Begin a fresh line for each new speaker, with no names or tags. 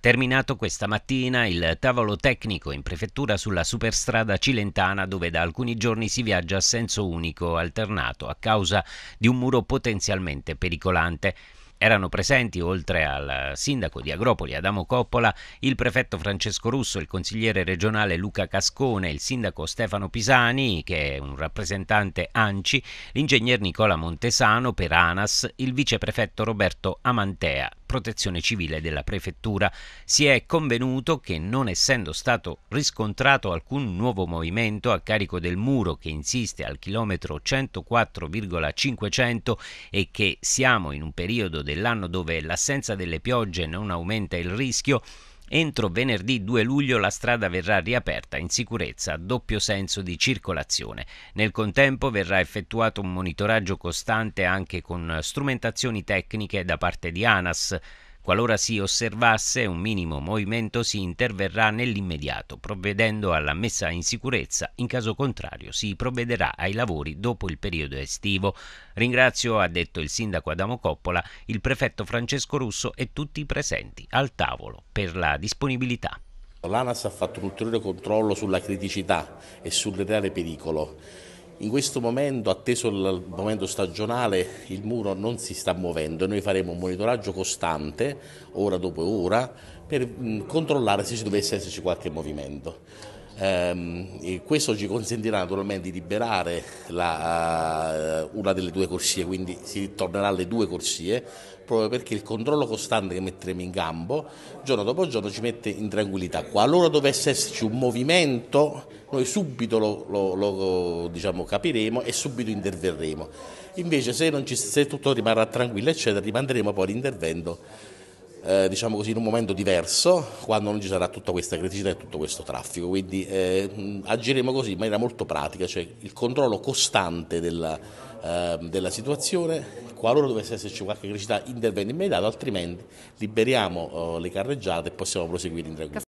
Terminato questa mattina il tavolo tecnico in prefettura sulla superstrada cilentana dove da alcuni giorni si viaggia a senso unico alternato a causa di un muro potenzialmente pericolante. Erano presenti, oltre al sindaco di Agropoli Adamo Coppola, il prefetto Francesco Russo, il consigliere regionale Luca Cascone, il sindaco Stefano Pisani, che è un rappresentante ANCI, l'ingegner Nicola Montesano per ANAS, il viceprefetto Roberto Amantea protezione civile della prefettura. Si è convenuto che non essendo stato riscontrato alcun nuovo movimento a carico del muro che insiste al chilometro 104,500 e che siamo in un periodo dell'anno dove l'assenza delle piogge non aumenta il rischio, Entro venerdì 2 luglio la strada verrà riaperta in sicurezza a doppio senso di circolazione. Nel contempo verrà effettuato un monitoraggio costante anche con strumentazioni tecniche da parte di ANAS. Qualora si osservasse un minimo movimento si interverrà nell'immediato, provvedendo alla messa in sicurezza, in caso contrario si provvederà ai lavori dopo il periodo estivo. Ringrazio, ha detto il sindaco Adamo Coppola, il prefetto Francesco Russo e tutti i presenti al tavolo per la disponibilità. L'ANAS ha fatto un
ulteriore controllo sulla criticità e sul reale pericolo in questo momento, atteso il momento stagionale, il muro non si sta muovendo e noi faremo un monitoraggio costante, ora dopo ora, per controllare se ci dovesse esserci qualche movimento. Eh, questo ci consentirà naturalmente di liberare la, eh, una delle due corsie, quindi si tornerà alle due corsie, proprio perché il controllo costante che metteremo in campo giorno dopo giorno ci mette in tranquillità. Qualora dovesse esserci un movimento, noi subito lo, lo, lo diciamo, capiremo e subito interverremo. Invece se, ci, se tutto rimarrà tranquillo, eccetera, rimanderemo poi l'intervento eh, diciamo così, in un momento diverso, quando non ci sarà tutta questa criticità e tutto questo traffico. Quindi eh, agiremo così in maniera molto pratica, cioè il controllo costante della, eh, della situazione, qualora dovesse esserci qualche criticità intervento immediato, altrimenti liberiamo oh, le carreggiate e possiamo proseguire in tranquillità.